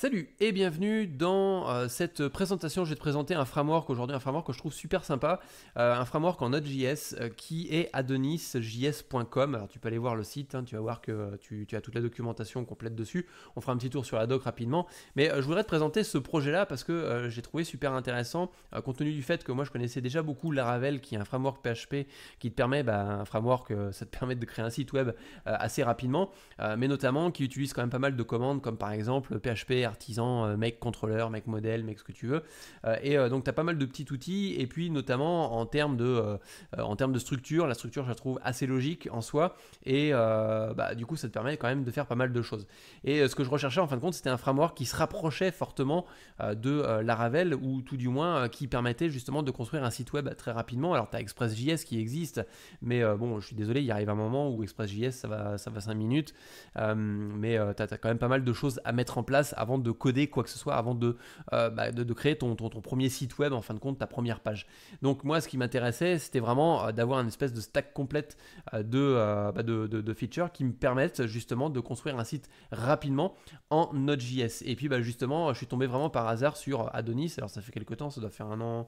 Salut et bienvenue dans euh, cette présentation. Je vais te présenter un framework aujourd'hui, un framework que je trouve super sympa, euh, un framework en Node.js euh, qui est adonisjs.com. Alors tu peux aller voir le site, hein, tu vas voir que tu, as toute la documentation complète dessus. On fera un petit tour sur la doc rapidement, mais je voudrais te présenter ce projet-là parce que j'ai trouvé super intéressant, compte tenu du fait que moi je connaissais déjà beaucoup Laravel, qui est un framework PHP qui te permet, bah, un framework, ça te permet de créer un site web assez rapidement, mais notamment qui utilise quand même pas mal de commandes comme par exemple PHP artisan, euh, mec contrôleur, mec modèle, mec ce que tu veux. Euh, et euh, donc tu as pas mal de petits outils. Et puis notamment en termes de, en termes de structure, la structure je la trouve assez logique en soi. Et bah, du coup ça te permet quand même de faire pas mal de choses. Et ce que je recherchais en fin de compte c'était un framework qui se rapprochait fortement de Laravel ou tout du moins qui permettait justement de construire un site web très rapidement. Alors tu as ExpressJS qui existe, mais bon je suis désolé, il arrive un moment où ExpressJS ça va, ça va 5 minutes. mais tu as quand même pas mal de choses à mettre en place avant de coder quoi que ce soit, avant de, euh, bah, de, créer ton, premier site web, en fin de compte, ta première page. Donc moi, ce qui m'intéressait, c'était vraiment euh, d'avoir une espèce de stack complète euh, bah, de, de, features qui me permettent justement de construire un site rapidement en Node.js. Et puis bah, justement, je suis tombé vraiment par hasard sur Adonis. Alors ça fait quelques temps, ça doit faire un an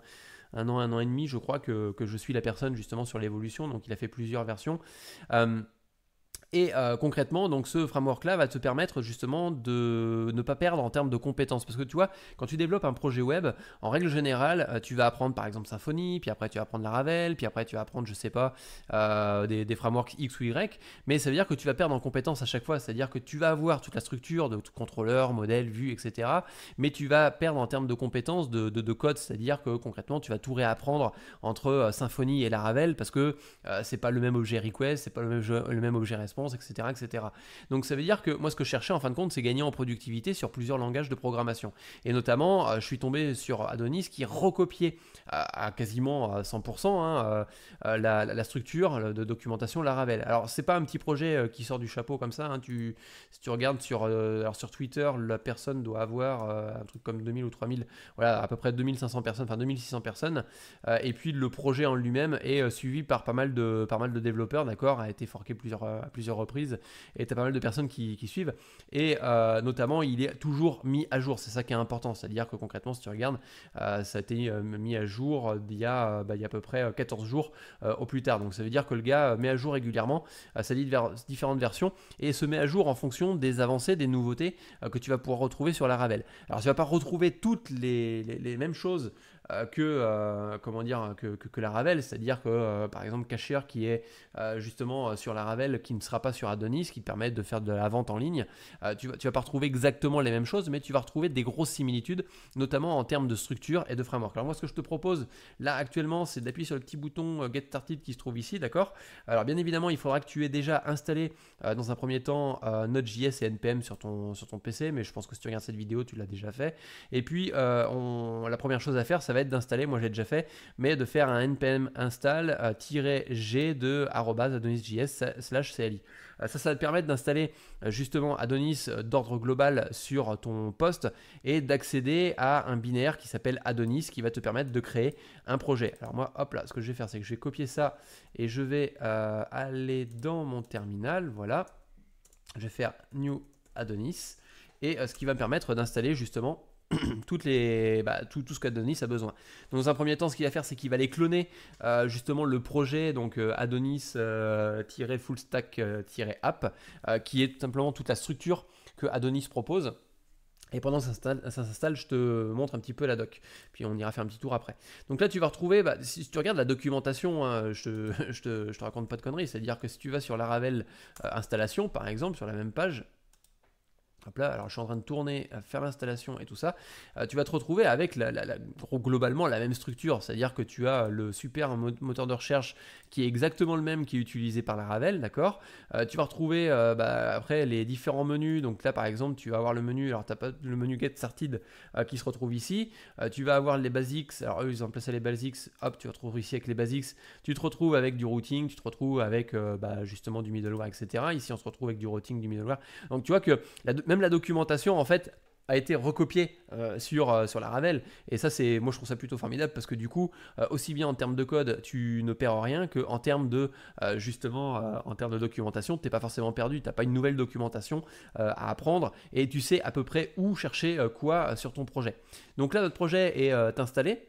un an, un an et demi, je crois, que, je suis la personne justement sur l'évolution. Donc il a fait plusieurs versions. Et euh, concrètement, donc ce framework-là va te permettre justement de ne pas perdre en termes de compétences. Parce que tu vois, quand tu développes un projet web, en règle générale, euh, tu vas apprendre par exemple Symfony, puis après tu vas apprendre Ravel, puis après tu vas apprendre, je sais pas, euh, des, frameworks X ou Y. Mais ça veut dire que tu vas perdre en compétences à chaque fois. C'est-à-dire que tu vas avoir toute la structure de contrôleur, modèle, vue, etc. Mais tu vas perdre en termes de compétences de, code. C'est-à-dire que concrètement, tu vas tout réapprendre entre Symfony et Ravel, parce que c'est pas le même objet request, c'est pas le même, le même objet response etc., Donc ça veut dire que moi, ce que je cherchais en fin de compte, c'est gagner en productivité sur plusieurs langages de programmation. Et notamment, euh, je suis tombé sur Adonis qui recopiait à, quasiment 100% hein, euh, euh, la, structure de documentation Laravel. Alors, c'est pas un petit projet qui sort du chapeau comme ça. Hein, tu, si tu regardes sur, sur Twitter, la personne doit avoir un truc comme 2000 ou 3000, voilà, à peu près 2500 personnes, enfin 2600 personnes. et puis, le projet en lui-même est suivi par pas mal de, pas mal de développeurs, d'accord, a été forqué plusieurs reprise et tu as pas mal de personnes qui, suivent. Et euh, notamment, il est toujours mis à jour. C'est ça qui est important. C'est-à-dire que concrètement, si tu regardes, euh, ça a été euh, mis à jour il y a, bah, il y a à peu près 14 jours au plus tard. Donc ça veut dire que le gars met à jour régulièrement sa vers différentes versions et se met à jour en fonction des avancées, des nouveautés que tu vas pouvoir retrouver sur la Ravel. Alors tu vas pas retrouver toutes les mêmes choses euh, que, euh, comment dire, que, la Ravel, c'est-à-dire que euh, par exemple Cacher qui est justement sur la Ravel, qui ne sera pas sur Adonis, qui permet de faire de la vente en ligne, tu, ne tu vas pas retrouver exactement les mêmes choses, mais tu vas retrouver des grosses similitudes, notamment en termes de structure et de framework. Alors moi ce que je te propose là actuellement, c'est d'appuyer sur le petit bouton Get Started qui se trouve ici, d'accord Alors bien évidemment, il faudra que tu aies déjà installé dans un premier temps Node.js et NPM sur ton, sur ton PC, mais je pense que si tu regardes cette vidéo, tu l'as déjà fait. Et puis la première chose à faire, ça va d'installer, moi j'ai déjà fait, mais de faire un npm install-g euh, de adonis.js cli. Euh, ça, ça va te permettre d'installer euh, justement Adonis d'ordre global sur ton poste et d'accéder à un binaire qui s'appelle Adonis qui va te permettre de créer un projet. Alors moi, hop là, ce que je vais faire, c'est que je vais copier ça et je vais aller dans mon terminal, voilà. Je vais faire New Adonis et ce qui va permettre d'installer justement toutes les, bah, tout, ce qu'Adonis a besoin. Dans un premier temps, ce qu'il va faire, c'est qu'il va aller cloner euh, justement le projet donc euh, Adonis-fullstack-app, euh, qui est tout simplement toute la structure que Adonis propose. Et pendant que ça s'installe, je te montre un petit peu la doc. Puis on ira faire un petit tour après. Donc là, tu vas retrouver, bah, si tu regardes la documentation, hein, je, te, te, raconte pas de conneries. C'est-à-dire que si tu vas sur la Ravel installation, par exemple, sur la même page, Hop là, alors je suis en train de tourner, faire l'installation et tout ça. Euh, tu vas te retrouver avec la, la, globalement la même structure, c'est-à-dire que tu as le super moteur de recherche qui est exactement le même qui est utilisé par la Ravel, d'accord euh, Tu vas retrouver euh, bah, après les différents menus. Donc là, par exemple, tu vas avoir le menu, alors tu pas le menu Get Started qui se retrouve ici. tu vas avoir les basics, alors eux ils ont placé les basics, hop, tu vas retrouves ici avec les basics. Tu te retrouves avec du routing, tu te retrouves avec bah, justement du middleware, etc. Ici, on se retrouve avec du routing, du middleware. Donc tu vois que la même la documentation, en fait, a été recopiée euh, sur, euh, sur la Ravel. Et ça, c'est moi je trouve ça plutôt formidable parce que du coup, euh, aussi bien en termes de code, tu ne perds rien que en termes de justement en termes de documentation, t'es pas forcément perdu, tu n'as pas une nouvelle documentation à apprendre et tu sais à peu près où chercher quoi sur ton projet. Donc là, notre projet est installé.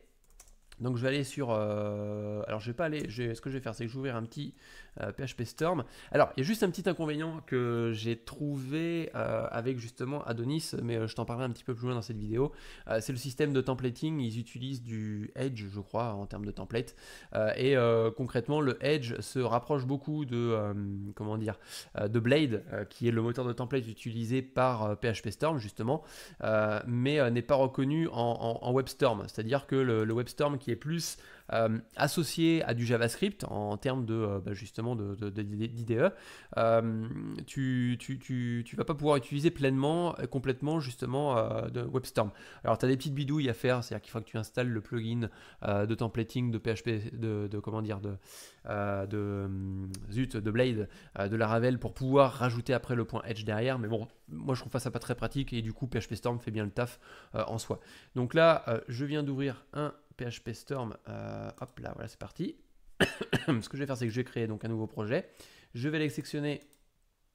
Donc je vais aller sur. alors je vais pas aller. ce que je vais faire, c'est que j'ouvre un petit PHP euh, Storm. Alors, il y a juste un petit inconvénient que j'ai trouvé euh, avec justement Adonis, mais euh, je t'en parlerai un petit peu plus loin dans cette vidéo. c'est le système de templating. Ils utilisent du Edge, je crois, en termes de template. et concrètement, le Edge se rapproche beaucoup de, comment dire, de Blade, qui est le moteur de template utilisé par PHP Storm, justement, mais n'est pas reconnu en, WebStorm. C'est-à-dire que le, le WebStorm qui est plus euh, associé à du JavaScript en termes de euh, bah, justement d'IDE, euh, tu, tu, vas pas pouvoir utiliser pleinement, complètement justement de WebStorm. Alors tu as des petites bidouilles à faire, c'est-à-dire qu'il faut que tu installes le plugin de templating de PHP, de, comment dire, de, de zut, de Blade, de Laravel pour pouvoir rajouter après le point Edge derrière. Mais bon, moi je trouve ça pas très pratique et du coup PHP Storm fait bien le taf en soi. Donc là, je viens d'ouvrir un PHP Storm, euh, hop là, voilà, c'est parti. Ce que je vais faire, c'est que je vais créer donc un nouveau projet. Je vais aller sectionner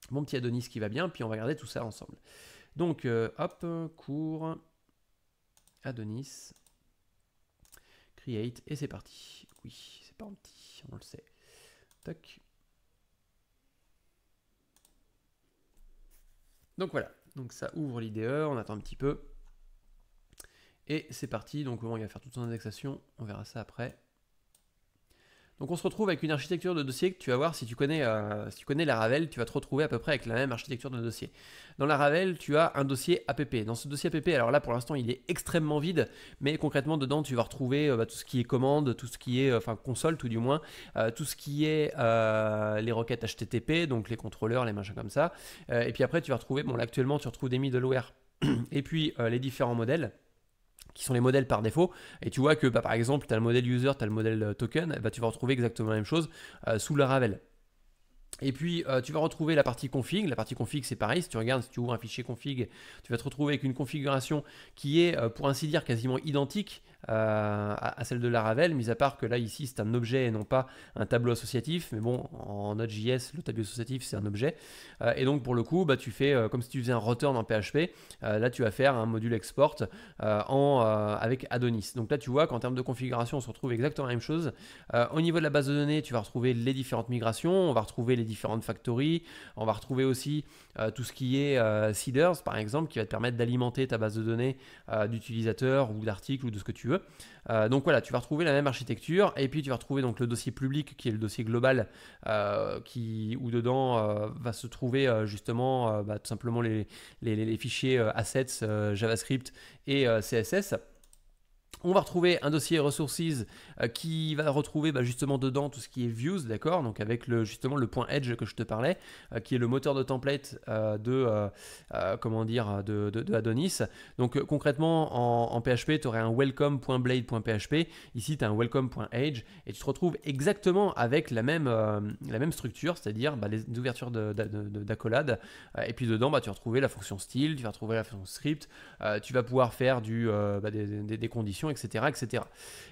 mon petit Adonis qui va bien, puis on va regarder tout ça ensemble. Donc, euh, hop, cours Adonis, create, et c'est parti. Oui, c'est pas un petit, on le sait. Tac. Donc voilà, donc ça ouvre l'IDE, on attend un petit peu. Et c'est parti, donc il va faire toute son indexation, on verra ça après. Donc on se retrouve avec une architecture de dossier que tu vas voir si tu connais, euh, si tu connais la Ravel, tu vas te retrouver à peu près avec la même architecture de dossier. Dans la Ravel, tu as un dossier APP. Dans ce dossier APP, alors là pour l'instant il est extrêmement vide, mais concrètement dedans tu vas retrouver euh, bah, tout ce qui est commande, tout ce qui est euh, enfin console tout du moins, tout ce qui est les requêtes HTTP, donc les contrôleurs, les machins comme ça. et puis après tu vas retrouver, bon là actuellement tu retrouves des middleware et puis les différents modèles qui sont les modèles par défaut. Et tu vois que bah, par exemple, tu as le modèle user, tu as le modèle euh, token, bah, tu vas retrouver exactement la même chose euh, sous le Ravel. Et puis euh, tu vas retrouver la partie config. La partie config c'est pareil, si tu regardes, si tu ouvres un fichier config, tu vas te retrouver avec une configuration qui est pour ainsi dire quasiment identique euh, à, celle de Laravel, mis à part que là, ici, c'est un objet et non pas un tableau associatif. Mais bon, en Node.js, le tableau associatif, c'est un objet. Euh, et donc, pour le coup, bah, tu fais euh, comme si tu faisais un return en PHP. là, tu vas faire un module export en, avec Adonis. Donc là, tu vois qu'en termes de configuration, on se retrouve exactement la même chose. au niveau de la base de données, tu vas retrouver les différentes migrations, on va retrouver les différentes factories, on va retrouver aussi tout ce qui est seeders, par exemple, qui va te permettre d'alimenter ta base de données d'utilisateurs ou d'articles ou de ce que tu veux. Euh, donc voilà, tu vas retrouver la même architecture et puis tu vas retrouver donc le dossier public qui est le dossier global euh, qui, où dedans euh, va se trouver justement bah, tout simplement les fichiers assets, JavaScript et CSS. On va retrouver un dossier ressources euh, qui va retrouver bah, justement dedans tout ce qui est views, d'accord Donc avec le, justement le point edge que je te parlais, euh, qui est le moteur de template euh, de comment dire de, Adonis. Donc concrètement en, PHP, tu aurais un welcome.blade.php. Ici, tu as un welcome.edge et tu te retrouves exactement avec la même, la même structure, c'est-à-dire bah, les ouvertures d'accolade. et puis dedans, bah, tu vas retrouver la fonction style, tu vas retrouver la fonction script, tu vas pouvoir faire du, des conditions etc.,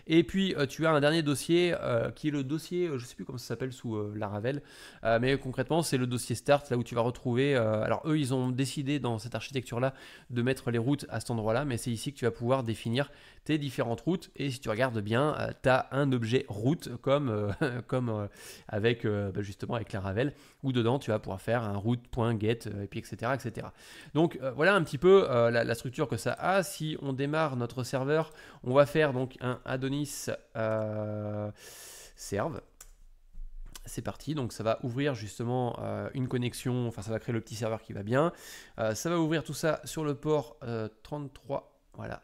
Et puis, euh, tu as un dernier dossier euh, qui est le dossier, euh, je ne sais plus comment ça s'appelle sous Laravel, mais concrètement, c'est le dossier Start, là où tu vas retrouver. alors, eux, ils ont décidé dans cette architecture-là de mettre les routes à cet endroit-là, mais c'est ici que tu vas pouvoir définir tes différentes routes. Et si tu regardes bien, tu as un objet route comme, comme avec bah, justement avec Laravel dedans tu vas pouvoir faire un root.get euh, et puis etc. etc. Donc euh, voilà un petit peu euh, la, structure que ça a. Si on démarre notre serveur, on va faire donc un Adonis serve. C'est parti, donc ça va ouvrir justement une connexion, enfin ça va créer le petit serveur qui va bien. ça va ouvrir tout ça sur le port 33, voilà,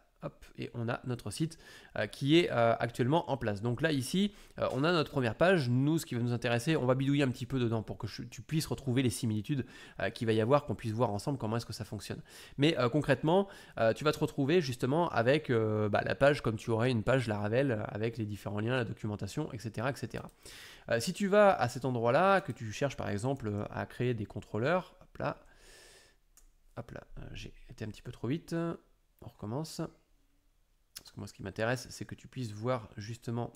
et on a notre site euh, qui est euh, actuellement en place. Donc là, ici, euh, on a notre première page. Nous, ce qui va nous intéresser, on va bidouiller un petit peu dedans pour que tu puisses retrouver les similitudes qu'il va y avoir, qu'on puisse voir ensemble comment est-ce que ça fonctionne. Mais concrètement, tu vas te retrouver justement avec bah, la page comme tu aurais une page Laravel avec les différents liens, la documentation, etc. etc. si tu vas à cet endroit-là, que tu cherches par exemple à créer des contrôleurs, hop là, hop là, j'ai été un petit peu trop vite, on recommence. Parce que moi, ce qui m'intéresse, c'est que tu puisses voir justement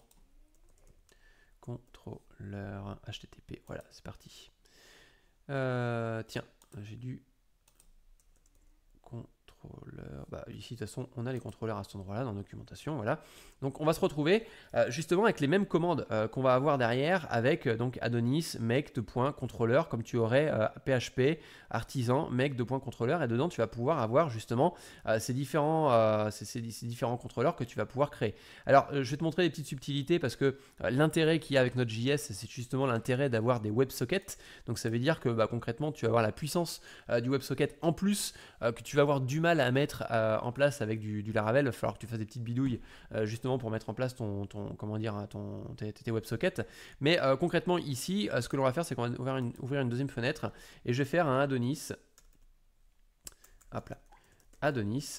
contrôleur HTTP. Voilà, c'est parti. Euh, tiens, j'ai dû bah, ici, de toute façon, on a les contrôleurs à cet endroit-là dans la documentation. Voilà. Donc, on va se retrouver euh, justement avec les mêmes commandes euh, qu'on va avoir derrière avec euh, donc Adonis, make, point, contrôleur, comme tu aurais PHP, artisan, make, point, contrôleur. Et dedans, tu vas pouvoir avoir justement ces, différents, ces, différents contrôleurs que tu vas pouvoir créer. Alors, je vais te montrer des petites subtilités parce que l'intérêt qu'il y a avec notre JS, c'est justement l'intérêt d'avoir des WebSockets. Donc, ça veut dire que bah, concrètement, tu vas avoir la puissance du WebSocket en plus que tu vas avoir du mal à mettre euh, en place avec du, Laravel. Il va falloir que tu fasses des petites bidouilles euh, justement pour mettre en place ton, comment dire, ton, tes, WebSockets. Mais euh, concrètement, ici, ce que l'on va faire, c'est qu'on va ouvrir une, deuxième fenêtre et je vais faire un Adonis. Hop là. Adonis.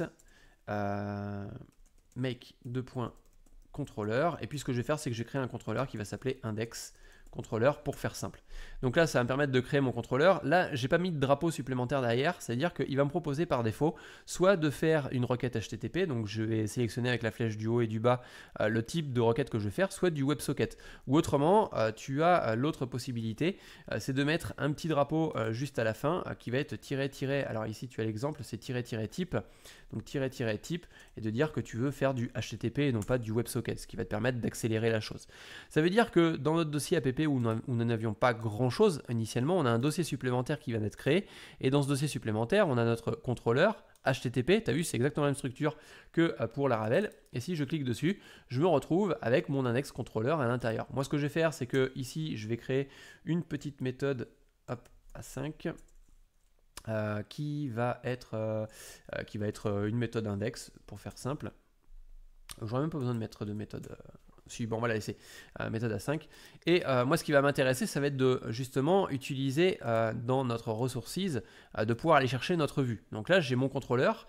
make points contrôleur. Et puis ce que je vais faire, c'est que je vais créer un contrôleur qui va s'appeler index contrôleur pour faire simple. Donc là, ça va me permettre de créer mon contrôleur. Là, j'ai pas mis de drapeau supplémentaire derrière, c'est-à-dire qu'il va me proposer par défaut soit de faire une requête HTTP, donc je vais sélectionner avec la flèche du haut et du bas euh, le type de requête que je vais faire, soit du WebSocket. Ou autrement, euh, tu as euh, l'autre possibilité, c'est de mettre un petit drapeau juste à la fin qui va être tiré tiré. Alors ici, tu as l'exemple, c'est tiré tiré type, donc tiré tiré type, et de dire que tu veux faire du HTTP et non pas du WebSocket, ce qui va te permettre d'accélérer la chose. Ça veut dire que dans notre dossier app où nous n'avions pas grand-chose initialement, on a un dossier supplémentaire qui va être créé. Et dans ce dossier supplémentaire, on a notre contrôleur HTTP. Tu as vu, c'est exactement la même structure que euh, pour la Ravel. Et si je clique dessus, je me retrouve avec mon index contrôleur à l'intérieur. Moi, ce que je vais faire, c'est que ici, je vais créer une petite méthode hop, à 5 euh, qui va être, euh, qui va être une méthode index pour faire simple. J'aurais même pas besoin de mettre de méthode. Si, bon, voilà, va la euh, méthode A5. Et euh, moi, ce qui va m'intéresser, ça va être de justement utiliser euh, dans notre ressources, de pouvoir aller chercher notre vue. Donc là, j'ai mon contrôleur,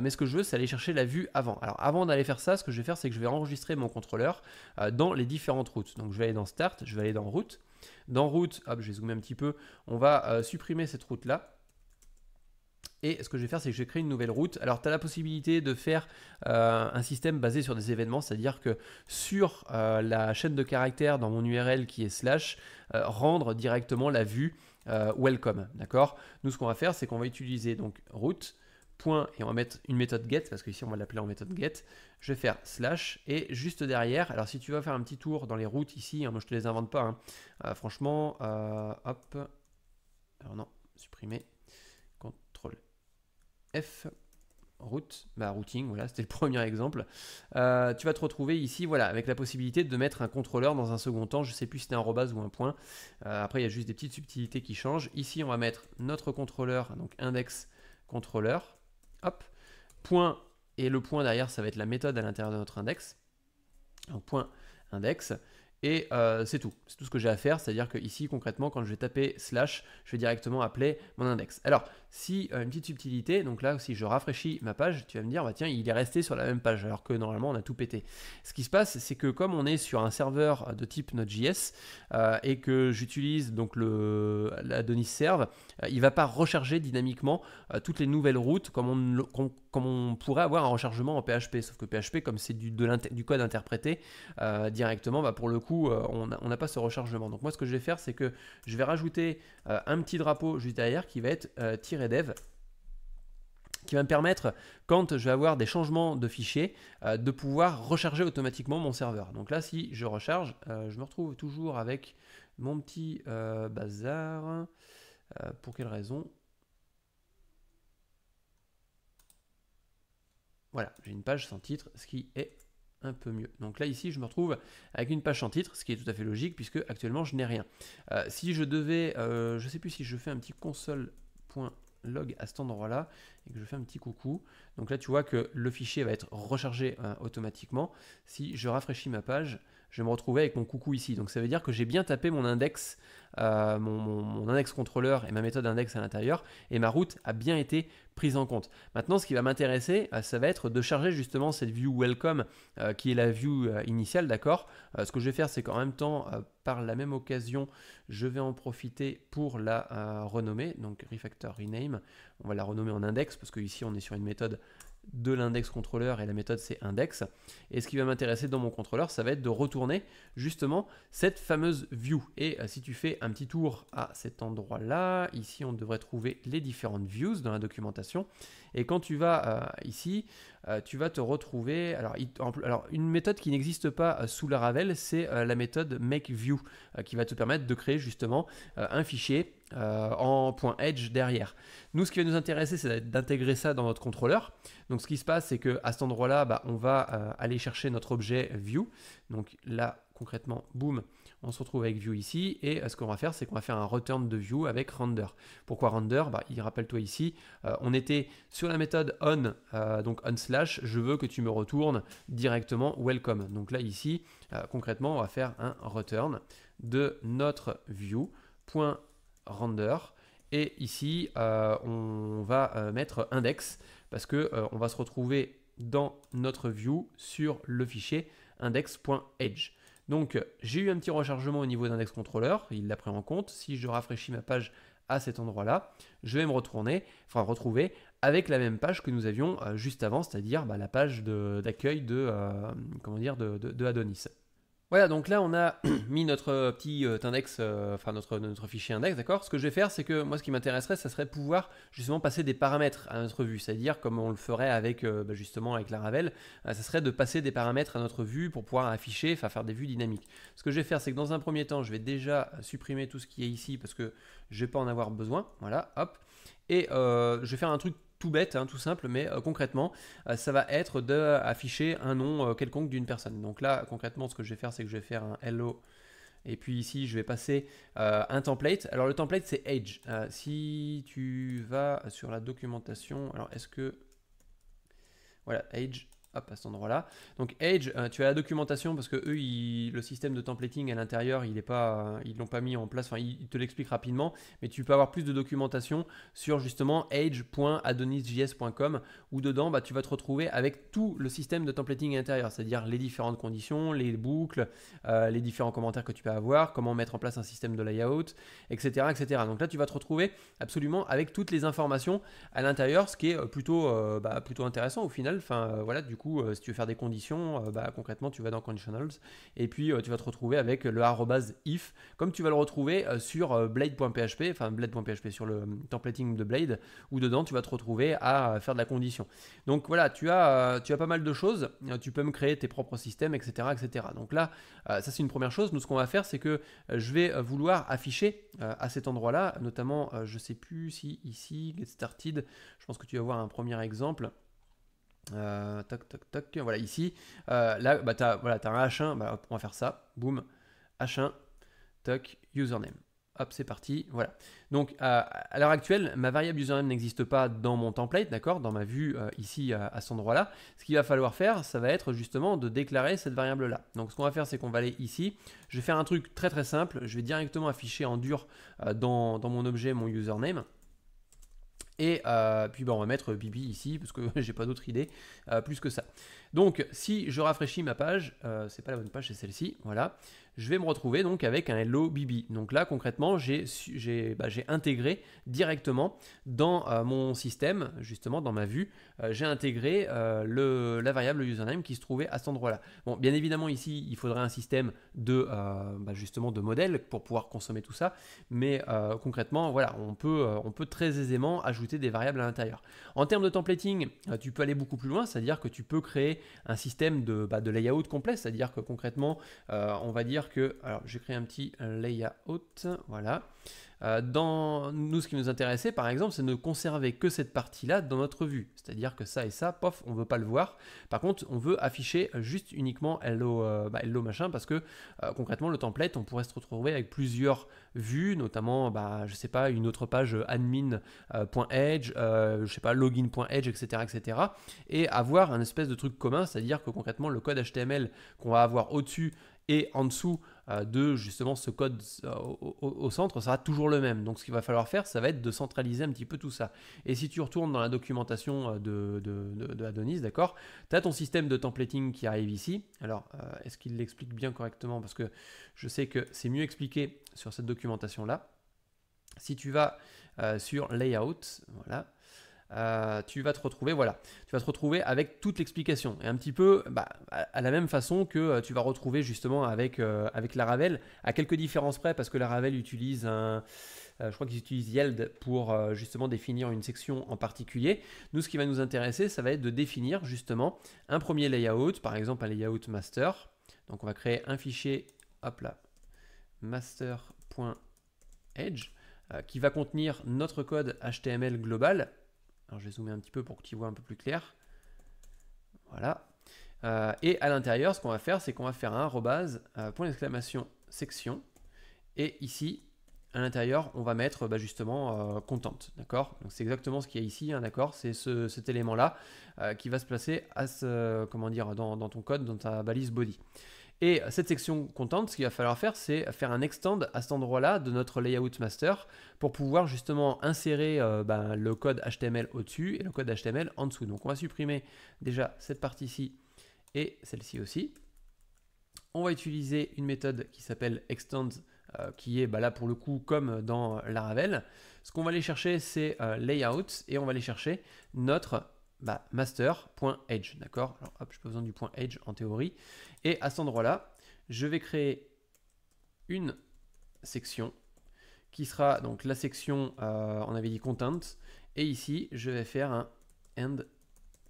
mais ce que je veux, c'est aller chercher la vue avant. Alors avant d'aller faire ça, ce que je vais faire, c'est que je vais enregistrer mon contrôleur dans les différentes routes. Donc je vais aller dans Start, je vais aller dans Route. Dans Route, hop, je vais zoomer un petit peu, on va supprimer cette route-là. Et ce que je vais faire, c'est que je vais créer une nouvelle route. Alors, tu as la possibilité de faire euh, un système basé sur des événements, c'est-à-dire que sur euh, la chaîne de caractères dans mon URL qui est slash, euh, rendre directement la vue welcome. D'accord Nous, ce qu'on va faire, c'est qu'on va utiliser donc route. Point, et on va mettre une méthode get parce que ici on va l'appeler en méthode get. Je vais faire slash et juste derrière, alors si tu vas faire un petit tour dans les routes ici, hein, moi je te les invente pas, hein. franchement, hop, alors non, supprimer, F route, bah routing, voilà, c'était le premier exemple. Euh, tu vas te retrouver ici, voilà, avec la possibilité de mettre un contrôleur dans un second temps. Je sais plus si c'était un robase ou un point. Euh, après, il y a juste des petites subtilités qui changent. Ici, on va mettre notre contrôleur, donc index contrôleur. Hop, point et le point derrière, ça va être la méthode à l'intérieur de notre index. Donc point index. Et euh, c'est tout. C'est tout ce que j'ai à faire. C'est-à-dire que ici, concrètement, quand je vais taper slash, je vais directement appeler mon index. Alors, si euh, une petite subtilité, donc là, si je rafraîchis ma page, tu vas me dire, bah, tiens, il est resté sur la même page, alors que normalement, on a tout pété. Ce qui se passe, c'est que comme on est sur un serveur de type Node.js euh, et que j'utilise donc le Denis Serve, il ne va pas recharger dynamiquement toutes les nouvelles routes comme on on pourrait avoir un rechargement en PHP. Sauf que PHP, comme c'est du, du, code interprété euh, directement, bah pour le coup, euh, on n'a pas ce rechargement. Donc moi, ce que je vais faire, c'est que je vais rajouter euh, un petit drapeau juste derrière qui va être "-dev", qui va me permettre, quand je vais avoir des changements de fichiers, de pouvoir recharger automatiquement mon serveur. Donc là, si je recharge, je me retrouve toujours avec mon petit bazar. pour quelle raison Voilà, j'ai une page sans titre, ce qui est un peu mieux. Donc là ici je me retrouve avec une page sans titre, ce qui est tout à fait logique puisque actuellement je n'ai rien. Euh, si je devais, je euh, je sais plus si je fais un petit console.log à cet endroit là et que je fais un petit coucou, donc là tu vois que le fichier va être rechargé hein, automatiquement. Si je rafraîchis ma page, je vais me retrouver avec mon coucou ici. Donc ça veut dire que j'ai bien tapé mon index, euh, mon, index contrôleur et ma méthode index à l'intérieur, et ma route a bien été prise en compte. Maintenant, ce qui va m'intéresser, euh, ça va être de charger justement cette view welcome euh, qui est la view initiale, d'accord Ce que je vais faire, c'est qu'en même temps, par la même occasion, je vais en profiter pour la renommer, donc refactor rename. On va la renommer en index parce que ici on est sur une méthode de l'index contrôleur et la méthode c'est index. Et ce qui va m'intéresser dans mon contrôleur, ça va être de retourner justement cette fameuse view. Et euh, si tu fais un petit tour à cet endroit-là, ici on devrait trouver les différentes views dans la documentation. Et quand tu vas euh, ici, euh, tu vas te retrouver. Alors, alors une méthode qui n'existe pas sous la ravel c'est la méthode make view qui va te permettre de créer justement un fichier euh, en point edge derrière. Nous, ce qui va nous intéresser, c'est d'intégrer ça dans notre contrôleur. Donc, ce qui se passe, c'est que à cet endroit-là, bah, on va euh, aller chercher notre objet view. Donc là, concrètement, boum, on se retrouve avec view ici. Et euh, ce qu'on va faire, c'est qu'on va faire un return de view avec render. Pourquoi render bah, Il rappelle-toi ici, on était sur la méthode on, donc on slash, je veux que tu me retournes directement welcome. Donc là, ici, concrètement, on va faire un return de notre view. Point render. Et ici, euh, on va euh, mettre index parce que euh, on va se retrouver dans notre view sur le fichier index.edge. Donc j'ai eu un petit rechargement au niveau d'index controller, il l'a pris en compte. Si je rafraîchis ma page à cet endroit-là, je vais me retourner, enfin retrouver avec la même page que nous avions juste avant, c'est-à-dire bah, la page d'accueil de, comment dire de Adonis. Voilà, donc là on a mis notre euh, petit euh, index, euh, enfin notre, notre fichier index, d'accord Ce que je vais faire, c'est que moi ce qui m'intéresserait, ça serait pouvoir justement passer des paramètres à notre vue, c'est-à-dire comme on le ferait avec bah, justement avec la Ravel, ça serait de passer des paramètres à notre vue pour pouvoir afficher, enfin faire des vues dynamiques. Ce que je vais faire, c'est que dans un premier temps, je vais déjà supprimer tout ce qui est ici parce que je vais pas en avoir besoin. Voilà, hop. Et je vais faire un truc tout bête, hein, tout simple, mais euh, concrètement, euh, ça va être d'afficher euh, un nom quelconque d'une personne. Donc là, concrètement, ce que je vais faire, c'est que je vais faire un hello. Et puis ici, je vais passer un template. Alors le template, c'est age. si tu vas sur la documentation, alors est-ce que... Voilà, age à cet endroit-là. Donc Edge, euh, tu as la documentation parce que eux, le système de templating à l'intérieur, il est pas, ils l'ont pas mis en place. Enfin, ils, te l'expliquent rapidement, mais tu peux avoir plus de documentation sur justement edge.adonisjs.com où dedans, bah, tu vas te retrouver avec tout le système de templating à l'intérieur, c'est-à-dire les différentes conditions, les boucles, euh, les différents commentaires que tu peux avoir, comment mettre en place un système de layout, etc., etc. Donc là, tu vas te retrouver absolument avec toutes les informations à l'intérieur, ce qui est euh, plutôt, bah, plutôt intéressant au final. Enfin, voilà, du coup euh, si tu veux faire des conditions, euh, bah, concrètement, tu vas dans conditionals et puis euh, tu vas te retrouver avec le if, comme tu vas le retrouver sur blade.php, enfin blade.php sur le templating de Blade, où dedans tu vas te retrouver à faire de la condition. Donc voilà, tu as, tu as pas mal de choses, tu peux me créer tes propres systèmes, etc. etc. Donc là, ça c'est une première chose. Nous, ce qu'on va faire, c'est que je vais vouloir afficher à cet endroit-là, notamment, je sais plus si ici, get started, je pense que tu vas voir un premier exemple. Euh, toc toc Voilà, ici. Euh, là, bah, tu as, voilà, as, un H1. Bah, on va faire ça. Boum. H1. toc Username. Hop, c'est parti. Voilà. Donc, à l'heure actuelle, ma variable username n'existe pas dans mon template, d'accord Dans ma vue euh, ici à cet endroit-là. Ce qu'il va falloir faire, ça va être justement de déclarer cette variable-là. Donc, ce qu'on va faire, c'est qu'on va aller ici. Je vais faire un truc très très simple. Je vais directement afficher en dur euh, dans mon objet mon username. Et euh, puis bah, on va mettre Bibi ici, parce que j'ai pas d'autre idée euh, plus que ça. Donc si je rafraîchis ma page, euh, c'est pas la bonne page, c'est celle-ci, voilà je vais me retrouver donc avec un Hello BB. Donc là, concrètement, j'ai bah, j'ai intégré directement dans euh, mon système, justement dans ma vue, euh, j'ai intégré euh, le, la variable username qui se trouvait à cet endroit-là. Bon, bien évidemment, ici, il faudrait un système de bah, justement de modèle pour pouvoir consommer tout ça, mais concrètement, voilà, on peut, on peut très aisément ajouter des variables à l'intérieur. En termes de templating, tu peux aller beaucoup plus loin, c'est-à-dire que tu peux créer un système de, bah, de layout complet, c'est-à-dire que concrètement, on va dire que, alors j'ai créé un petit euh, layout, voilà. Euh, dans nous, ce qui nous intéressait, par exemple, c'est de conserver que cette partie-là dans notre vue. C'est-à-dire que ça et ça, pof, on veut pas le voir. Par contre, on veut afficher juste uniquement hello, euh, bah, hello machin, parce que concrètement, le template, on pourrait se retrouver avec plusieurs vues, notamment, bah, je sais pas, une autre page admin.edge, je sais pas, login.edge, etc., etc. Et avoir un espèce de truc commun, c'est-à-dire que concrètement, le code HTML qu'on va avoir au-dessus et en dessous euh, de justement ce code euh, au, centre sera toujours le même. Donc ce qu'il va falloir faire, ça va être de centraliser un petit peu tout ça. Et si tu retournes dans la documentation euh, de, de, de Adonis, d'accord, tu as ton système de templating qui arrive ici. Alors est-ce qu'il l'explique bien correctement Parce que je sais que c'est mieux expliqué sur cette documentation-là. Si tu vas sur Layout, voilà, euh, tu vas te retrouver, voilà, tu vas te retrouver avec toute l'explication. Et un petit peu bah, à la même façon que euh, tu vas retrouver justement avec, euh, la avec Laravel, à quelques différences près, parce que la Ravel utilise un. je crois qu'ils utilisent Yield pour justement définir une section en particulier. Nous, ce qui va nous intéresser, ça va être de définir justement un premier layout, par exemple un layout master. Donc on va créer un fichier, hop là, master.edge qui va contenir notre code HTML global alors je vais zoomer un petit peu pour que tu vois un peu plus clair. Voilà. Euh, et à l'intérieur, ce qu'on va faire, c'est qu'on va faire un arrobase, euh, point d'exclamation, section. Et ici, à l'intérieur, on va mettre bah, justement euh, contente, content. D'accord Donc c'est exactement ce qu'il y a ici, hein, d'accord C'est cet élément-là qui va se placer à comment dire, dans ton code, dans ta balise body. Et cette section contente, ce qu'il va falloir faire, c'est faire un extend à cet endroit-là de notre layout master pour pouvoir justement insérer euh, ben, le code HTML au-dessus et le code HTML en dessous. Donc on va supprimer déjà cette partie-ci et celle-ci aussi. On va utiliser une méthode qui s'appelle extend euh, qui est ben, là pour le coup comme dans Laravel. Ce qu'on va aller chercher c'est euh, layout et on va aller chercher notre bah, master.edge, d'accord Alors hop, je pas besoin du point edge en théorie. Et à cet endroit-là, je vais créer une section qui sera donc la section, euh, on avait dit content, et ici je vais faire un end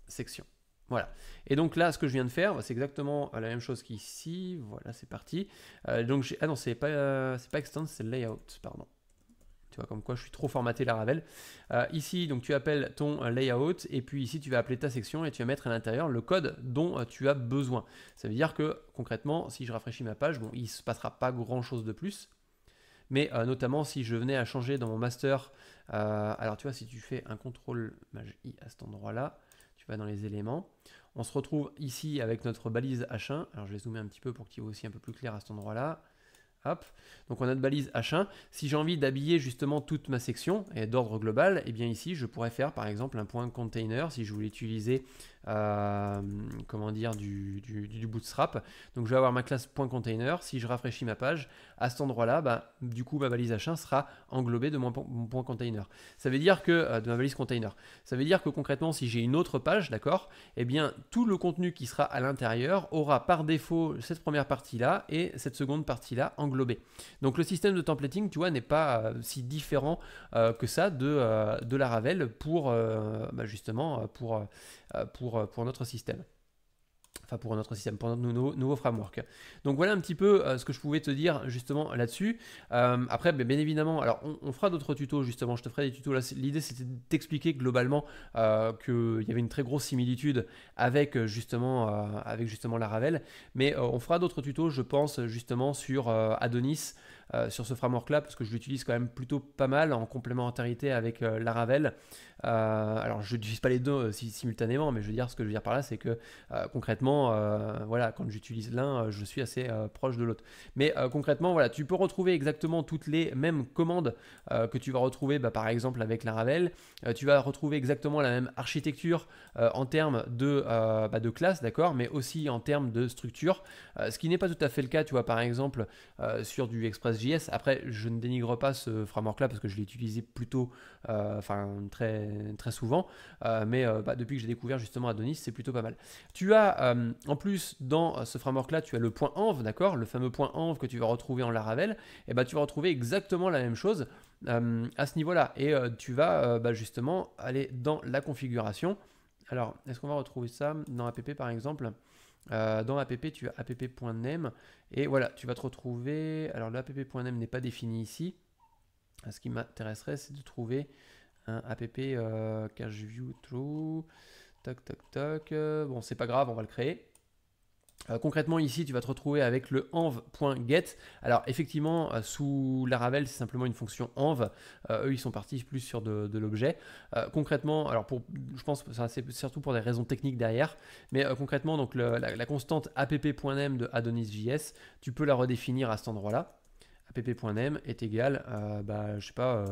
section. Voilà. Et donc là, ce que je viens de faire, bah, c'est exactement euh, la même chose qu'ici. Voilà, c'est parti. Euh, donc j'ai, ah non, c'est pas, c'est pas extend, c'est layout, pardon comme quoi je suis trop formaté la Ravel. Euh, ici, donc tu appelles ton layout et puis ici tu vas appeler ta section et tu vas mettre à l'intérieur le code dont euh, tu as besoin. Ça veut dire que concrètement, si je rafraîchis ma page, bon, il ne se passera pas grand chose de plus. Mais euh, notamment si je venais à changer dans mon master, alors tu vois, si tu fais un contrôle maj I à cet endroit-là, tu vas dans les éléments. On se retrouve ici avec notre balise H1. Alors je vais zoomer un petit peu pour qu'il soit aussi un peu plus clair à cet endroit-là. Hop. Donc on a de balise H1. Si j'ai envie d'habiller justement toute ma section et d'ordre global, et eh bien ici je pourrais faire par exemple un point container si je voulais utiliser euh, comment dire, du, bootstrap. Donc je vais avoir ma classe point .container. Si je rafraîchis ma page, à cet endroit-là, bah, du coup, ma valise H1 sera englobée de mon point .container. Ça veut dire que, euh, de ma valise container. Ça veut dire que concrètement, si j'ai une autre page, d'accord, eh bien, tout le contenu qui sera à l'intérieur aura par défaut cette première partie-là et cette seconde partie-là englobée. Donc le système de templating, tu vois, n'est pas euh, si différent que ça de, de Ravel pour, bah, justement, pour, pour euh, pour, notre système enfin pour notre système, pour notre nouveau, framework. Donc voilà un petit peu euh, ce que je pouvais te dire justement là-dessus. Euh, après, ben, bien évidemment, alors on, fera d'autres tutos justement, je te ferai des tutos là. L'idée c'était d'expliquer globalement qu'il y avait une très grosse similitude avec justement, avec justement Laravel, mais on fera d'autres tutos, je pense, justement sur Adonis. Euh, sur ce framework-là parce que je l'utilise quand même plutôt pas mal en complémentarité avec la euh, Laravel. Euh, alors, je n'utilise pas les deux simultanément, mais je veux dire, ce que je veux dire par là, c'est que concrètement, voilà, quand j'utilise l'un, je suis assez proche de l'autre. Mais concrètement, voilà, tu peux retrouver exactement toutes les mêmes commandes que tu vas retrouver, bah, par exemple, avec Laravel. tu vas retrouver exactement la même architecture en termes de, bah, de classe, d'accord, mais aussi en termes de structure, ce qui n'est pas tout à fait le cas, tu vois, par exemple, sur du Express après, je ne dénigre pas ce framework-là parce que je l'ai utilisé plutôt, euh, enfin très, très souvent. Euh, mais euh, bah, depuis que j'ai découvert justement Adonis, c'est plutôt pas mal. Tu as en plus dans ce framework-là, tu as le point env, d'accord Le fameux point env que tu vas retrouver en Laravel. Et eh bah, tu vas retrouver exactement la même chose. à ce niveau-là. Et tu vas bah, justement aller dans la configuration. Alors, est-ce qu'on va retrouver ça dans app par exemple euh, dans app, tu as app.name et voilà, tu vas te retrouver. Alors, l'app.name n'est pas défini ici. Euh, ce qui m'intéresserait, c'est de trouver un app euh, true. Euh, bon, c'est pas grave, on va le créer. Euh, concrètement, ici, tu vas te retrouver avec le env.get. Alors, effectivement, euh, sous Laravel, c'est simplement une fonction env. Euh, eux, ils sont partis plus sur de, l'objet. concrètement, alors, pour, je pense que c'est surtout pour des raisons techniques derrière, mais concrètement, donc la, constante app.name de Adonis.js, tu peux la redéfinir à cet endroit-là. app.name est égal, bah, je sais pas,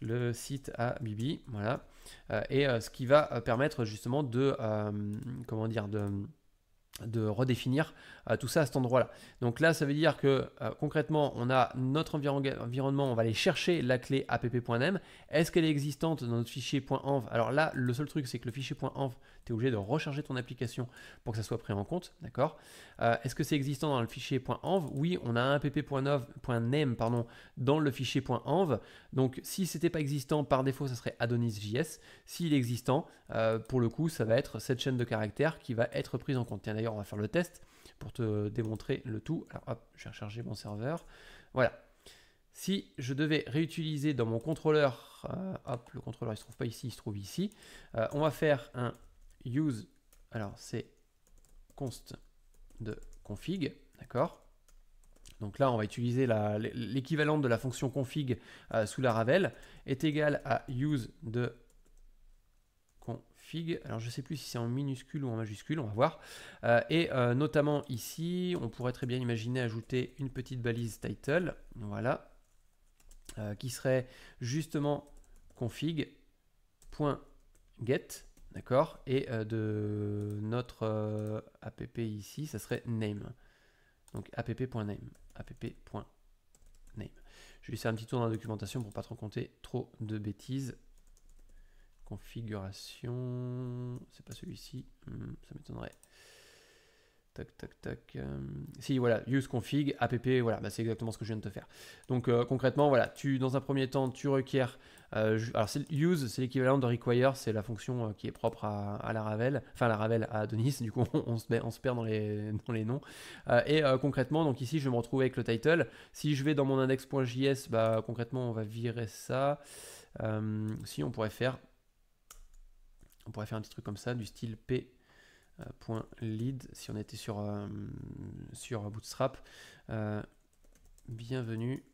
le site à Bibi, voilà. et ce qui va permettre justement de, comment dire, de de redéfinir euh, tout ça à cet endroit-là. Donc là, ça veut dire que euh, concrètement, on a notre environnement, on va aller chercher la clé app.m. Est-ce qu'elle est existante dans notre fichier .env Alors là, le seul truc, c'est que le fichier .env, tu es obligé de recharger ton application pour que ça soit pris en compte, d'accord euh, Est-ce que c'est existant dans le fichier .env Oui, on a un app.name pardon, dans le fichier .env, donc si ce n'était pas existant, par défaut, ça serait adonis.js. S'il est existant, euh, pour le coup, ça va être cette chaîne de caractères qui va être prise en compte. Tiens, d'ailleurs, on va faire le test pour te démontrer le tout. Alors, hop, je vais recharger mon serveur. Voilà. Si je devais réutiliser dans mon contrôleur, euh, hop, le contrôleur il se trouve pas ici, il se trouve ici, on va faire un use, alors c'est const de config, d'accord donc là, on va utiliser l'équivalent de la fonction config euh, sous la Ravel est égal à use de config. Alors je ne sais plus si c'est en minuscule ou en majuscule, on va voir. Euh, et euh, notamment ici, on pourrait très bien imaginer ajouter une petite balise title, voilà, qui serait justement config.get D'accord Et euh, de notre euh, app ici, ça serait name. Donc app.name. app.name. Je vais faire un petit tour dans la documentation pour pas trop compter trop de bêtises. Configuration, c'est pas celui-ci, hmm, ça m'étonnerait. Tac, tac, tac. Euh, si, voilà, use config, app, voilà, bah, c'est exactement ce que je viens de te faire. Donc euh, concrètement, voilà, tu, dans un premier temps, tu requiers. Euh, alors, use, c'est l'équivalent de require, c'est la fonction euh, qui est propre à, la Ravel, enfin la Ravel à Denis, du coup, on, se, on se, perd dans les, les noms. et concrètement, donc ici, je vais me retrouve avec le title. Si je vais dans mon index.js, bah, concrètement, on va virer ça. si on pourrait faire. On pourrait faire un petit truc comme ça, du style P. Euh, point lead si on était sur, euh, sur Bootstrap. Euh, bienvenue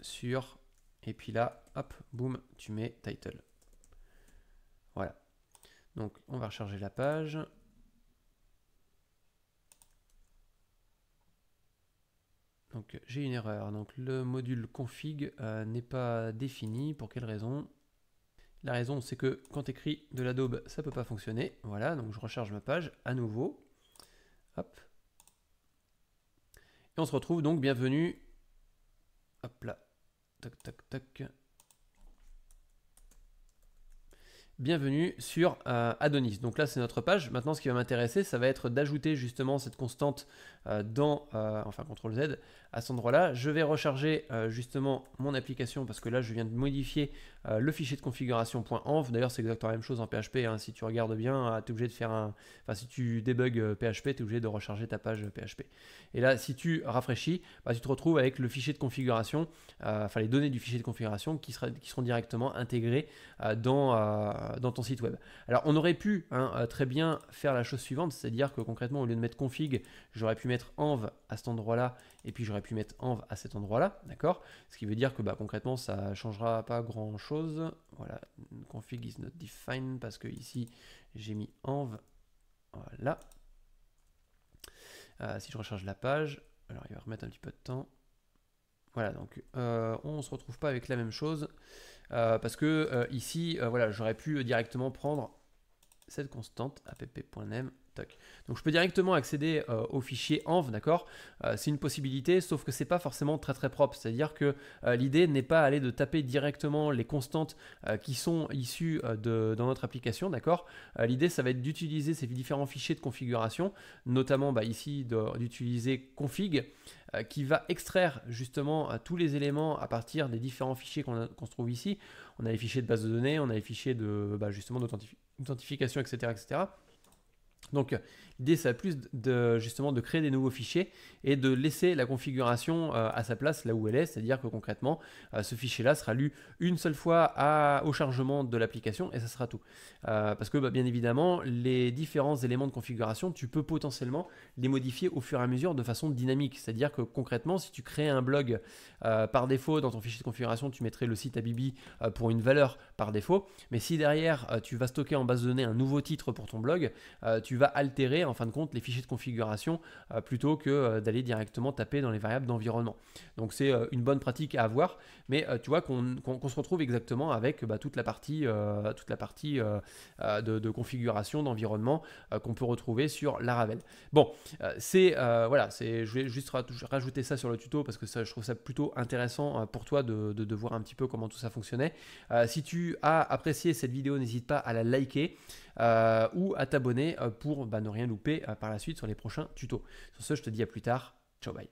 sur. Et puis là, hop, boum, tu mets title. Voilà. Donc on va recharger la page. Donc j'ai une erreur. Donc le module config n'est pas défini. Pour quelle raison la raison, c'est que quand tu écris de l'Adobe, ça ne peut pas fonctionner. Voilà, donc je recharge ma page à nouveau. Hop. Et on se retrouve donc, bienvenue. Hop là. Tac, tac, tac. bienvenue sur euh, Adonis. Donc là, c'est notre page. Maintenant, ce qui va m'intéresser, ça va être d'ajouter justement cette constante euh, dans, euh, enfin, CTRL Z à cet endroit-là. Je vais recharger justement mon application parce que là, je viens de modifier le fichier de configuration.env. D'ailleurs, c'est exactement la même chose en PHP. Hein. Si tu regardes bien, tu es obligé de faire un. Enfin, si tu débugs PHP, tu es obligé de recharger ta page PHP. Et là, si tu rafraîchis, bah, tu te retrouves avec le fichier de configuration, enfin, les données du fichier de configuration qui, qui seront directement intégrées dans euh, dans ton site web. Alors on aurait pu hein, euh, très bien faire la chose suivante, c'est-à-dire que concrètement au lieu de mettre config, j'aurais pu mettre env à cet endroit-là et puis j'aurais pu mettre env à cet endroit-là, d'accord Ce qui veut dire que bah, concrètement ça ne changera pas grand-chose. Voilà, config is not defined parce que ici j'ai mis env, voilà. Euh, si je recharge la page, alors il va remettre un petit peu de temps. Voilà, donc euh, on ne se retrouve pas avec la même chose euh, parce que euh, ici, voilà, j'aurais pu directement prendre cette constante app.name donc je peux directement accéder euh, au fichier env, d'accord euh, C'est une possibilité, sauf que c'est pas forcément très très propre. C'est-à-dire que euh, l'idée n'est pas aller de taper directement les constantes qui sont issues de, dans notre application, d'accord L'idée ça va être d'utiliser ces différents fichiers de configuration, notamment bah, ici d'utiliser config qui va extraire justement tous les éléments à partir des différents fichiers qu'on se trouve ici. On a les fichiers de base de données, on a les fichiers de bah, justement d'authentification, etc., etc. Donc L'idée, ça plus de, justement de créer des nouveaux fichiers et de laisser la configuration euh, à sa place là où elle est, c'est-à-dire que concrètement, euh, ce fichier-là sera lu une seule fois au chargement de l'application et ça sera tout. Euh, parce que bah, bien évidemment, les différents éléments de configuration, tu peux potentiellement les modifier au fur et à mesure de façon dynamique, c'est-à-dire que concrètement, si tu crées un blog par défaut dans ton fichier de configuration, tu mettrais le site Abibi pour une valeur par défaut, mais si derrière tu vas stocker en base de données un nouveau titre pour ton blog, tu vas altérer en fin de compte les fichiers de configuration euh, plutôt que euh, d'aller directement taper dans les variables d'environnement. Donc c'est euh, une bonne pratique à avoir, mais tu vois qu'on se retrouve exactement avec bah, toute la partie, toute la partie de, configuration d'environnement qu'on peut retrouver sur Laravel. Bon, c'est voilà, c'est je vais juste rajouter ça sur le tuto parce que je trouve ça plutôt intéressant pour toi de voir un petit peu comment tout ça fonctionnait. si tu as apprécié cette vidéo, n'hésite pas à la liker. Euh, ou à t'abonner euh, pour bah, ne rien louper euh, par la suite sur les prochains tutos. Sur ce, je te dis à plus tard. Ciao, bye.